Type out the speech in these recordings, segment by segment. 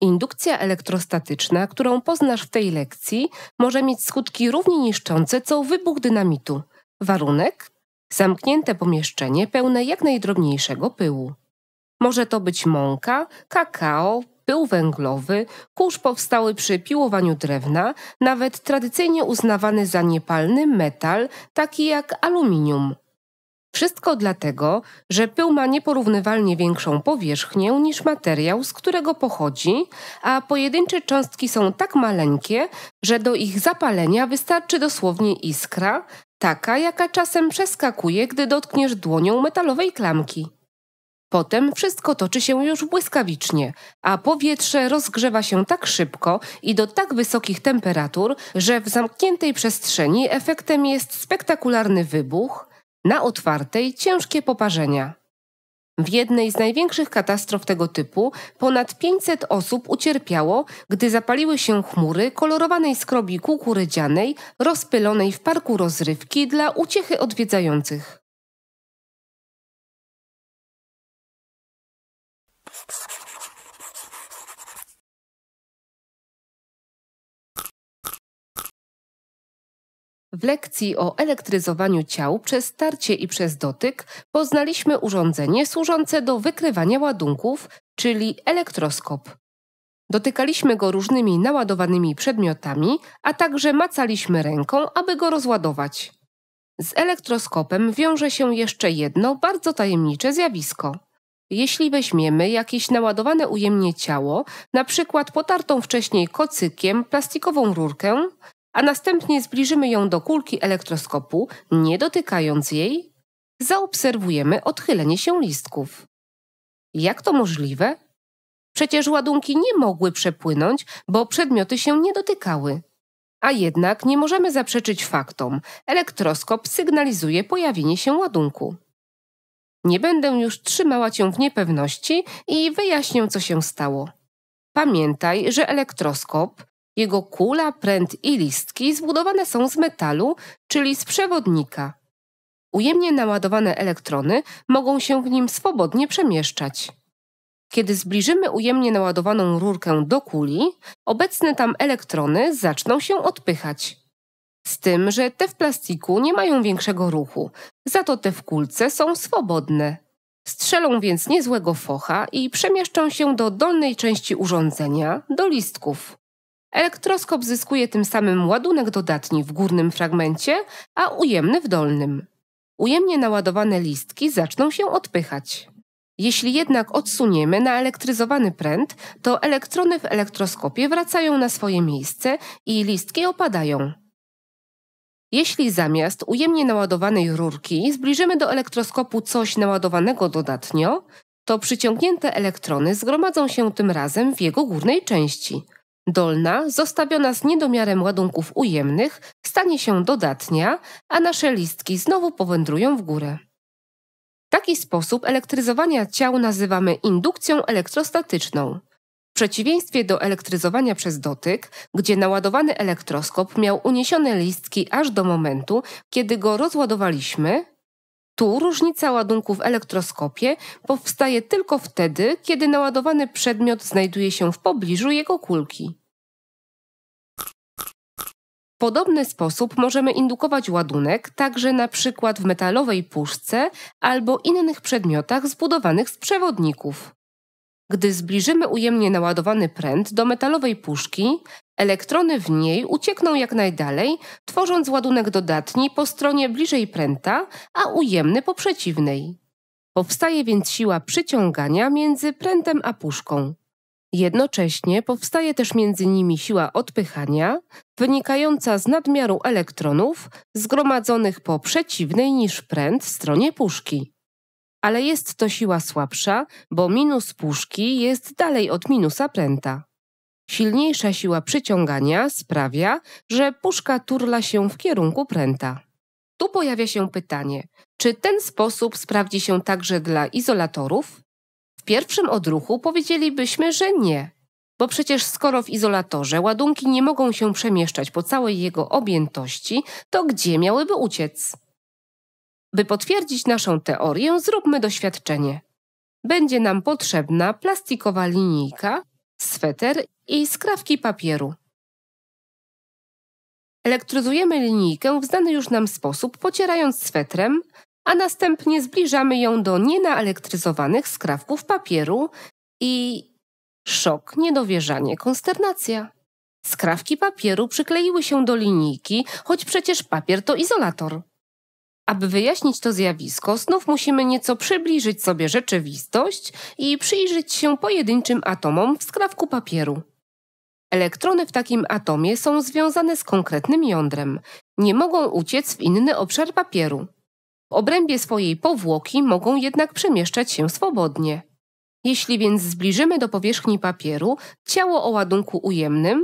Indukcja elektrostatyczna, którą poznasz w tej lekcji, może mieć skutki równie niszczące co wybuch dynamitu. Warunek? Zamknięte pomieszczenie pełne jak najdrobniejszego pyłu. Może to być mąka, kakao, pył węglowy, kurz powstały przy piłowaniu drewna, nawet tradycyjnie uznawany za niepalny metal, taki jak aluminium. Wszystko dlatego, że pył ma nieporównywalnie większą powierzchnię niż materiał, z którego pochodzi, a pojedyncze cząstki są tak maleńkie, że do ich zapalenia wystarczy dosłownie iskra, taka jaka czasem przeskakuje, gdy dotkniesz dłonią metalowej klamki. Potem wszystko toczy się już błyskawicznie, a powietrze rozgrzewa się tak szybko i do tak wysokich temperatur, że w zamkniętej przestrzeni efektem jest spektakularny wybuch – na otwartej ciężkie poparzenia. W jednej z największych katastrof tego typu ponad 500 osób ucierpiało, gdy zapaliły się chmury kolorowanej skrobi kukurydzianej rozpylonej w parku rozrywki dla uciechy odwiedzających. W lekcji o elektryzowaniu ciał przez starcie i przez dotyk poznaliśmy urządzenie służące do wykrywania ładunków, czyli elektroskop. Dotykaliśmy go różnymi naładowanymi przedmiotami, a także macaliśmy ręką, aby go rozładować. Z elektroskopem wiąże się jeszcze jedno bardzo tajemnicze zjawisko. Jeśli weźmiemy jakieś naładowane ujemnie ciało, na przykład potartą wcześniej kocykiem plastikową rurkę, a następnie zbliżymy ją do kulki elektroskopu, nie dotykając jej, zaobserwujemy odchylenie się listków. Jak to możliwe? Przecież ładunki nie mogły przepłynąć, bo przedmioty się nie dotykały. A jednak nie możemy zaprzeczyć faktom. Elektroskop sygnalizuje pojawienie się ładunku. Nie będę już trzymała cię w niepewności i wyjaśnię, co się stało. Pamiętaj, że elektroskop jego kula, pręt i listki zbudowane są z metalu, czyli z przewodnika. Ujemnie naładowane elektrony mogą się w nim swobodnie przemieszczać. Kiedy zbliżymy ujemnie naładowaną rurkę do kuli, obecne tam elektrony zaczną się odpychać. Z tym, że te w plastiku nie mają większego ruchu, za to te w kulce są swobodne. Strzelą więc niezłego focha i przemieszczą się do dolnej części urządzenia, do listków. Elektroskop zyskuje tym samym ładunek dodatni w górnym fragmencie, a ujemny w dolnym. Ujemnie naładowane listki zaczną się odpychać. Jeśli jednak odsuniemy na elektryzowany pręt, to elektrony w elektroskopie wracają na swoje miejsce i listki opadają. Jeśli zamiast ujemnie naładowanej rurki zbliżymy do elektroskopu coś naładowanego dodatnio, to przyciągnięte elektrony zgromadzą się tym razem w jego górnej części – Dolna, zostawiona z niedomiarem ładunków ujemnych, stanie się dodatnia, a nasze listki znowu powędrują w górę. Taki sposób elektryzowania ciał nazywamy indukcją elektrostatyczną. W przeciwieństwie do elektryzowania przez dotyk, gdzie naładowany elektroskop miał uniesione listki aż do momentu, kiedy go rozładowaliśmy, tu różnica ładunku w elektroskopie powstaje tylko wtedy, kiedy naładowany przedmiot znajduje się w pobliżu jego kulki. W podobny sposób możemy indukować ładunek także na przykład w metalowej puszce albo innych przedmiotach zbudowanych z przewodników. Gdy zbliżymy ujemnie naładowany pręt do metalowej puszki, Elektrony w niej uciekną jak najdalej, tworząc ładunek dodatni po stronie bliżej pręta, a ujemny po przeciwnej. Powstaje więc siła przyciągania między prętem a puszką. Jednocześnie powstaje też między nimi siła odpychania, wynikająca z nadmiaru elektronów zgromadzonych po przeciwnej niż pręt stronie puszki. Ale jest to siła słabsza, bo minus puszki jest dalej od minusa pręta. Silniejsza siła przyciągania sprawia, że puszka turla się w kierunku pręta. Tu pojawia się pytanie, czy ten sposób sprawdzi się także dla izolatorów? W pierwszym odruchu powiedzielibyśmy, że nie, bo przecież skoro w izolatorze ładunki nie mogą się przemieszczać po całej jego objętości, to gdzie miałyby uciec? By potwierdzić naszą teorię, zróbmy doświadczenie. Będzie nam potrzebna plastikowa linijka, sweter i skrawki papieru. Elektryzujemy linijkę w znany już nam sposób, pocierając swetrem, a następnie zbliżamy ją do nienaelektryzowanych skrawków papieru i szok, niedowierzanie, konsternacja. Skrawki papieru przykleiły się do linijki, choć przecież papier to izolator. Aby wyjaśnić to zjawisko, znów musimy nieco przybliżyć sobie rzeczywistość i przyjrzeć się pojedynczym atomom w skrawku papieru. Elektrony w takim atomie są związane z konkretnym jądrem. Nie mogą uciec w inny obszar papieru. W obrębie swojej powłoki mogą jednak przemieszczać się swobodnie. Jeśli więc zbliżymy do powierzchni papieru ciało o ładunku ujemnym,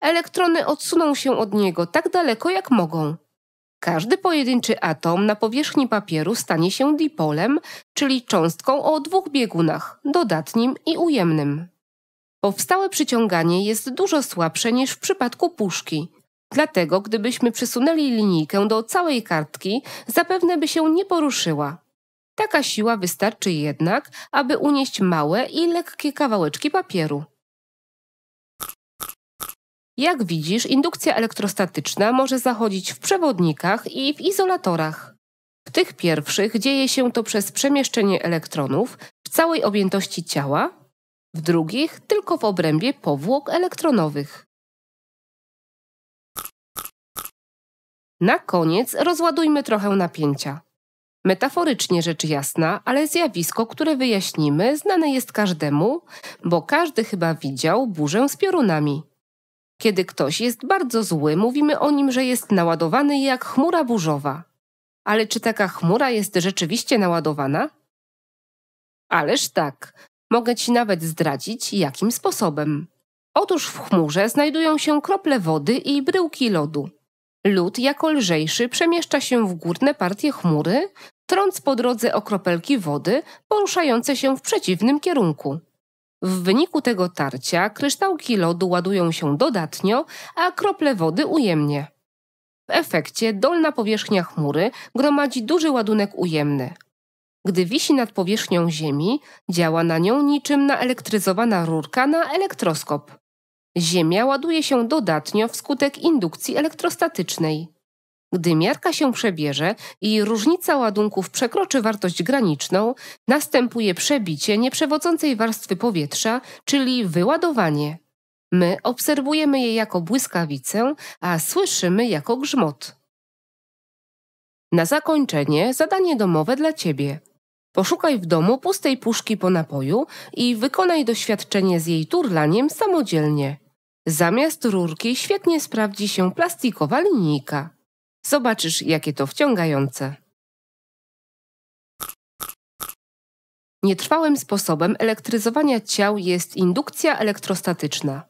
elektrony odsuną się od niego tak daleko jak mogą. Każdy pojedynczy atom na powierzchni papieru stanie się dipolem, czyli cząstką o dwóch biegunach, dodatnim i ujemnym. Powstałe przyciąganie jest dużo słabsze niż w przypadku puszki. Dlatego gdybyśmy przesunęli linijkę do całej kartki, zapewne by się nie poruszyła. Taka siła wystarczy jednak, aby unieść małe i lekkie kawałeczki papieru. Jak widzisz, indukcja elektrostatyczna może zachodzić w przewodnikach i w izolatorach. W tych pierwszych dzieje się to przez przemieszczenie elektronów w całej objętości ciała, w drugich tylko w obrębie powłok elektronowych. Na koniec rozładujmy trochę napięcia. Metaforycznie rzecz jasna, ale zjawisko, które wyjaśnimy, znane jest każdemu, bo każdy chyba widział burzę z piorunami. Kiedy ktoś jest bardzo zły, mówimy o nim, że jest naładowany jak chmura burzowa. Ale czy taka chmura jest rzeczywiście naładowana? Ależ tak, mogę ci nawet zdradzić, jakim sposobem. Otóż w chmurze znajdują się krople wody i bryłki lodu. Lód jako lżejszy przemieszcza się w górne partie chmury, trąc po drodze o kropelki wody poruszające się w przeciwnym kierunku. W wyniku tego tarcia kryształki lodu ładują się dodatnio, a krople wody ujemnie. W efekcie dolna powierzchnia chmury gromadzi duży ładunek ujemny. Gdy wisi nad powierzchnią Ziemi, działa na nią niczym naelektryzowana rurka na elektroskop. Ziemia ładuje się dodatnio wskutek indukcji elektrostatycznej. Gdy miarka się przebierze i różnica ładunków przekroczy wartość graniczną, następuje przebicie nieprzewodzącej warstwy powietrza, czyli wyładowanie. My obserwujemy je jako błyskawicę, a słyszymy jako grzmot. Na zakończenie zadanie domowe dla Ciebie. Poszukaj w domu pustej puszki po napoju i wykonaj doświadczenie z jej turlaniem samodzielnie. Zamiast rurki świetnie sprawdzi się plastikowa linijka. Zobaczysz, jakie to wciągające. Nietrwałym sposobem elektryzowania ciał jest indukcja elektrostatyczna.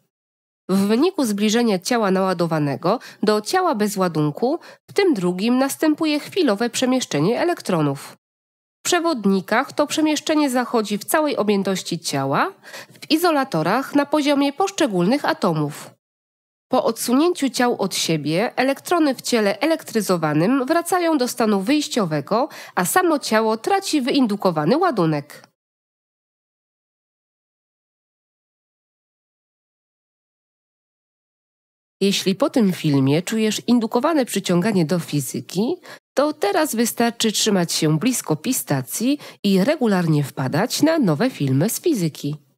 W wyniku zbliżenia ciała naładowanego do ciała bez ładunku, w tym drugim następuje chwilowe przemieszczenie elektronów. W przewodnikach to przemieszczenie zachodzi w całej objętości ciała, w izolatorach na poziomie poszczególnych atomów. Po odsunięciu ciał od siebie elektrony w ciele elektryzowanym wracają do stanu wyjściowego, a samo ciało traci wyindukowany ładunek. Jeśli po tym filmie czujesz indukowane przyciąganie do fizyki, to teraz wystarczy trzymać się blisko pistacji i regularnie wpadać na nowe filmy z fizyki.